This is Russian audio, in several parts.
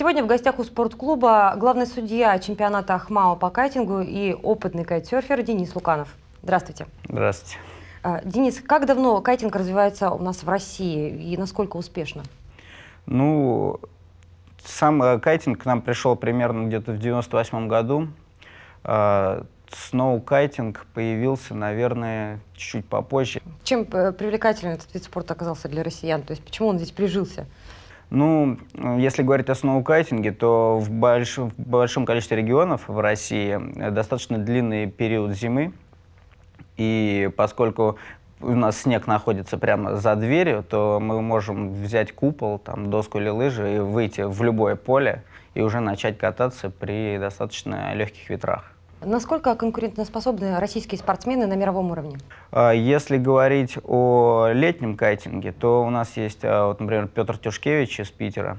Сегодня в гостях у спортклуба главный судья чемпионата Ахмао по кайтингу и опытный кайтсерфер Денис Луканов. Здравствуйте. Здравствуйте. А, Денис, как давно кайтинг развивается у нас в России и насколько успешно? Ну, сам э, кайтинг к нам пришел примерно где-то в 98 году. А, Сноу кайтинг появился, наверное, чуть-чуть попозже. Чем э, привлекателен этот вид спорта оказался для россиян? То есть почему он здесь прижился? Ну, если говорить о сноукайтинге, то в, больш... в большом количестве регионов в России достаточно длинный период зимы. И поскольку у нас снег находится прямо за дверью, то мы можем взять купол, там, доску или лыжи и выйти в любое поле и уже начать кататься при достаточно легких ветрах. Насколько конкурентоспособны российские спортсмены на мировом уровне? А, если говорить о летнем кайтинге, то у нас есть, а, вот, например, Петр Тюшкевич из Питера.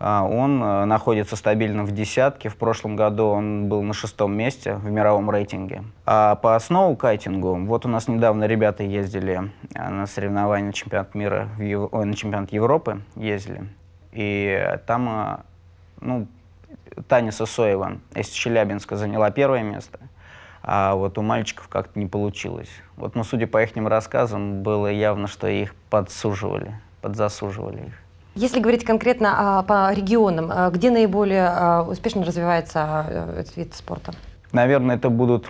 А, он находится стабильно в десятке. В прошлом году он был на шестом месте в мировом рейтинге. А по кайтингу, вот у нас недавно ребята ездили на соревнования чемпионат мира, ой, на чемпионат Европы ездили. И там ну, Таня Сосоева из Челябинска заняла первое место, а вот у мальчиков как-то не получилось. Вот, ну, судя по их рассказам, было явно, что их подсуживали, подзасуживали их. Если говорить конкретно а, по регионам, а, где наиболее а, успешно развивается а, этот вид спорта? Наверное, это будут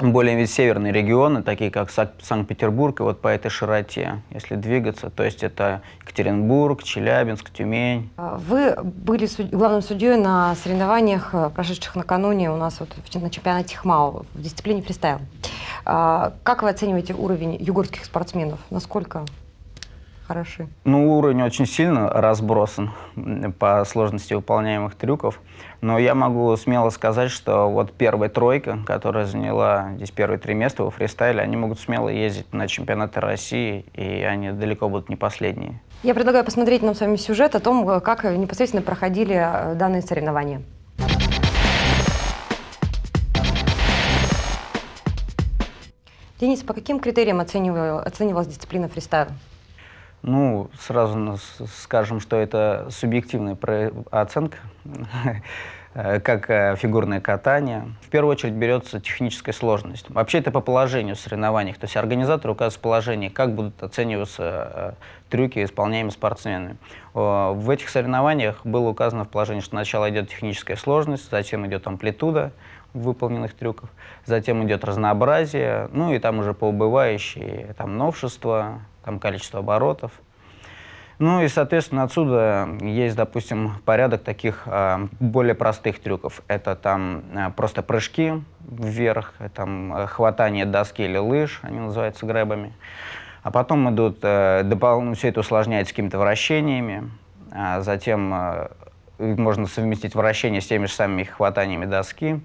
более ведь северные регионы, такие как Санкт-Петербург, и вот по этой широте, если двигаться, то есть это Екатеринбург, Челябинск, Тюмень. А вы были суд... главным судьей на соревнованиях, э, прошедших накануне у нас вот на чемпионате ХМАО в дисциплине фристайл. А как вы оцениваете уровень югорских спортсменов? Насколько хороши? Ну, уровень очень сильно разбросан по сложности выполняемых трюков. Но я могу смело сказать, что вот первая тройка, которая заняла здесь первые три места во фристайле, они могут смело ездить на чемпионаты России, и они далеко будут не последние. Я предлагаю посмотреть нам с вами сюжет о том, как непосредственно проходили э, данные соревнования. Денис, по каким критериям оценивалась дисциплина фристайл? Ну, сразу скажем, что это субъективная оценка, э, как э, фигурное катание. В первую очередь берется техническая сложность. Вообще это по положению в соревнованиях. То есть организатор указывает положение, как будут оцениваться э, трюки, исполняемые спортсменами. В этих соревнованиях было указано в положении, что сначала идет техническая сложность, затем идет амплитуда, выполненных трюков. Затем идет разнообразие, ну и там уже по убывающей там новшества, там количество оборотов. Ну и, соответственно, отсюда есть, допустим, порядок таких э, более простых трюков. Это там э, просто прыжки вверх, там а, хватание доски или лыж, они называются грэбами. А потом идут, э, допол... все это усложняется какими-то вращениями, а затем э, можно совместить вращение с теми же самыми хватаниями доски.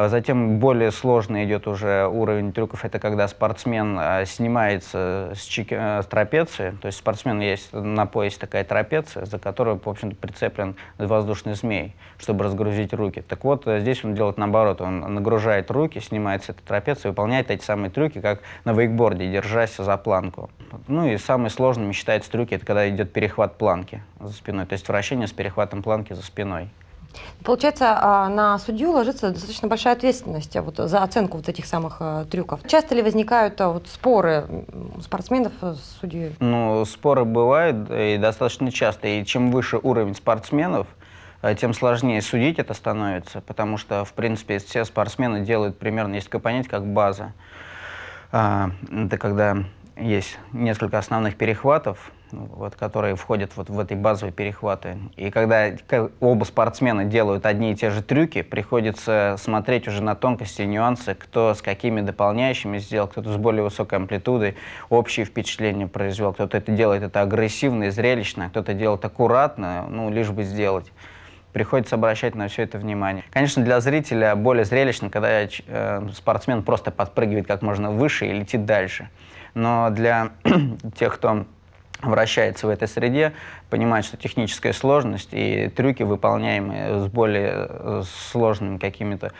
А затем более сложный идет уже уровень трюков, это когда спортсмен а, снимается с, чеки, э, с трапеции, то есть спортсмен есть на поясе такая трапеция, за которую, в общем-то, прицеплен воздушный змей, чтобы разгрузить руки. Так вот, э, здесь он делает наоборот, он нагружает руки, снимается с этой трапеции, выполняет эти самые трюки, как на вейкборде, держась за планку. Ну и самым сложным считается трюки, это когда идет перехват планки за спиной, то есть вращение с перехватом планки за спиной. Получается, а, на судью ложится достаточно большая ответственность а вот, за оценку вот этих самых э, трюков. Часто ли возникают а, вот, споры спортсменов э, с судьей? Ну, споры бывают э, и достаточно часто. И чем выше уровень спортсменов, тем сложнее судить это становится, потому что, в принципе, все спортсмены делают примерно, есть такое понятие, как база. Это когда есть несколько основных перехватов, вот, которые входят вот в этой базовые перехваты. И когда оба спортсмена делают одни и те же трюки, приходится смотреть уже на тонкости и нюансы, кто с какими дополняющими сделал, кто-то с более высокой амплитудой общее впечатление произвел, кто-то это делает это агрессивно и зрелищно, кто-то делает аккуратно, ну, лишь бы сделать. Приходится обращать на все это внимание. Конечно, для зрителя более зрелищно, когда э, спортсмен просто подпрыгивает как можно выше и летит дальше. Но для тех, кто вращается в этой среде, понимает, что техническая сложность и трюки, выполняемые с более э, сложными какими-то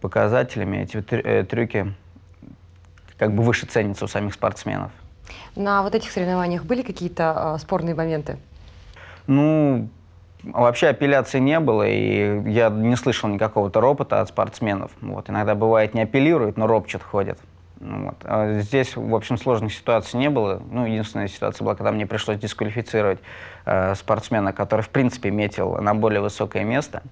показателями, эти э, трюки как бы выше ценятся у самих спортсменов. На вот этих соревнованиях были какие-то э, спорные моменты? Ну, вообще апелляции не было, и я не слышал никакого-то ропота от спортсменов. Вот, иногда бывает не апеллируют, но ропчат ходят. Ну вот. А здесь, в общем, сложных ситуаций не было. Ну, единственная ситуация была, когда мне пришлось дисквалифицировать э, спортсмена, который, в принципе, метил на более высокое место,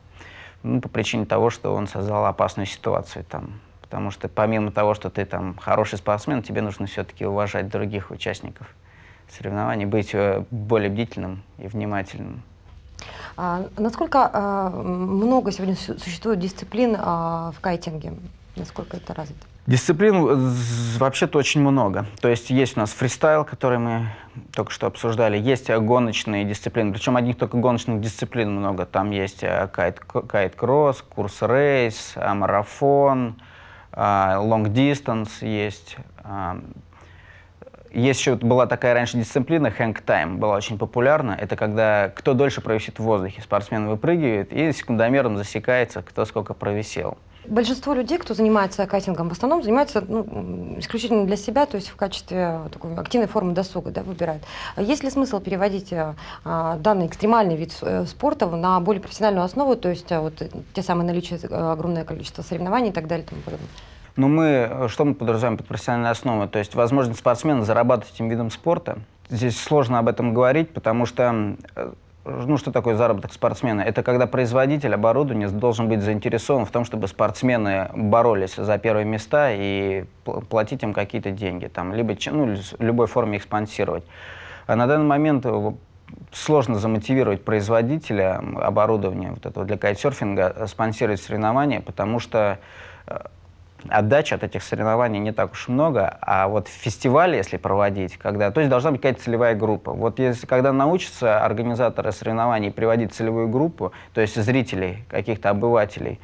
ну, по причине того, что он создал опасную ситуацию там. Потому что помимо того, что ты там хороший спортсмен, тебе нужно все-таки уважать других участников соревнований, быть э, более бдительным и внимательным. А, насколько а, много сегодня существует дисциплин а, в кайтинге? насколько это развито? Дисциплин э, вообще-то очень много. То есть есть у нас фристайл, который мы только что обсуждали, есть э, гоночные дисциплины, причем одних только гоночных дисциплин много. Там есть э, кайт-кросс, курс-рейс, марафон, лонг-дистанс есть. Есть еще была такая раньше дисциплина, hang time, была очень популярна. Это когда кто дольше провисит в воздухе. Спортсмен выпрыгивает и секундомером засекается, кто сколько провисел. Большинство людей, кто занимается кайтингом, в основном занимаются ну, исключительно для себя, то есть в качестве э, такой активной формы досуга да, выбирают. Есть ли смысл переводить э, а, данный экстремальный вид э, спорта на более профессиональную основу, то есть а, вот те самые наличие огромное количество соревнований и так далее тому подобное? Но ну, мы, что мы подразумеваем под профессиональной основой? То есть возможность спортсмена зарабатывать этим видом спорта. Здесь сложно об этом говорить, потому что ну, что такое заработок спортсмена? Это когда производитель оборудования должен быть заинтересован в том, чтобы спортсмены боролись за первые места и платить им какие-то деньги, там, либо ну, любой форме их спонсировать. А на данный момент э, сложно замотивировать производителя оборудования вот этого для кайтсерфинга э, спонсировать соревнования, потому что э, отдачи от этих соревнований не так уж много, а вот фестивали, если проводить, когда, то есть должна быть какая-то целевая группа. Вот если, когда научатся организаторы соревнований приводить целевую группу, то есть зрителей, каких-то обывателей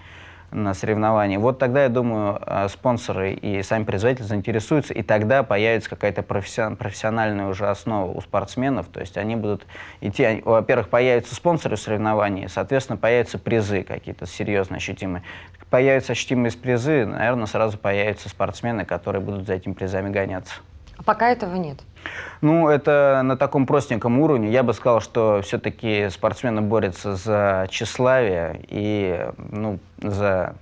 на соревнования, вот тогда, я думаю, э, спонсоры и сами производители заинтересуются, и тогда появится какая-то профессиональная уже основа у спортсменов, то есть они будут идти, во-первых, появятся спонсоры соревнований, соответственно, появятся призы какие-то серьезные, ощутимые появятся ощутимые призы, наверное, сразу появятся спортсмены, которые будут за этими призами гоняться. А пока этого нет? Ну, это на таком простеньком уровне. Я бы сказал, что все-таки спортсмены борются за тщеславие и ну, за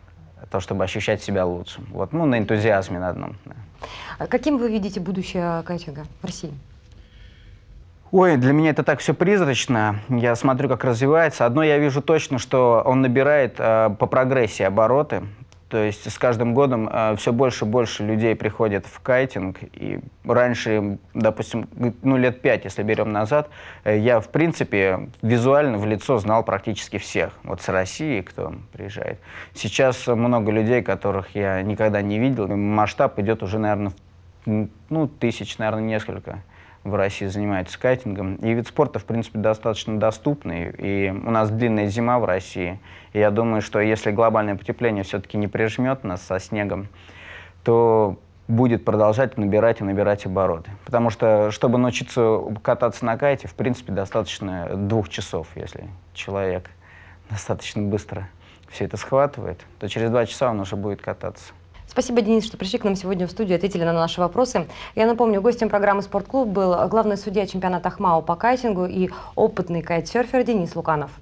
то, чтобы ощущать себя лучше. Вот, ну, на энтузиазме на одном. А каким вы видите будущее кайтинга в России? Ой, для меня это так все призрачно. Я смотрю, как развивается. Одно я вижу точно, что он набирает э, по прогрессии обороты. То есть с каждым годом э, все больше и больше людей приходят в кайтинг. И раньше, допустим, ну лет пять, если берем назад, э, я, в принципе, визуально в лицо знал практически всех. Вот с России кто приезжает. Сейчас много людей, которых я никогда не видел. Масштаб идет уже, наверное, в, ну, тысяч, наверное, несколько в России занимается кайтингом. И вид спорта, в принципе, достаточно доступный. И у нас длинная зима в России. И я думаю, что если глобальное потепление все-таки не прижмет нас со снегом, то будет продолжать набирать и набирать обороты. Потому что, чтобы научиться кататься на кайте, в принципе, достаточно двух часов, если человек достаточно быстро все это схватывает, то через два часа он уже будет кататься. Спасибо, Денис, что пришли к нам сегодня в студию ответили на наши вопросы. Я напомню, гостем программы «Спортклуб» был главный судья чемпионата Ахмао по кайтингу и опытный кайтсерфер Денис Луканов.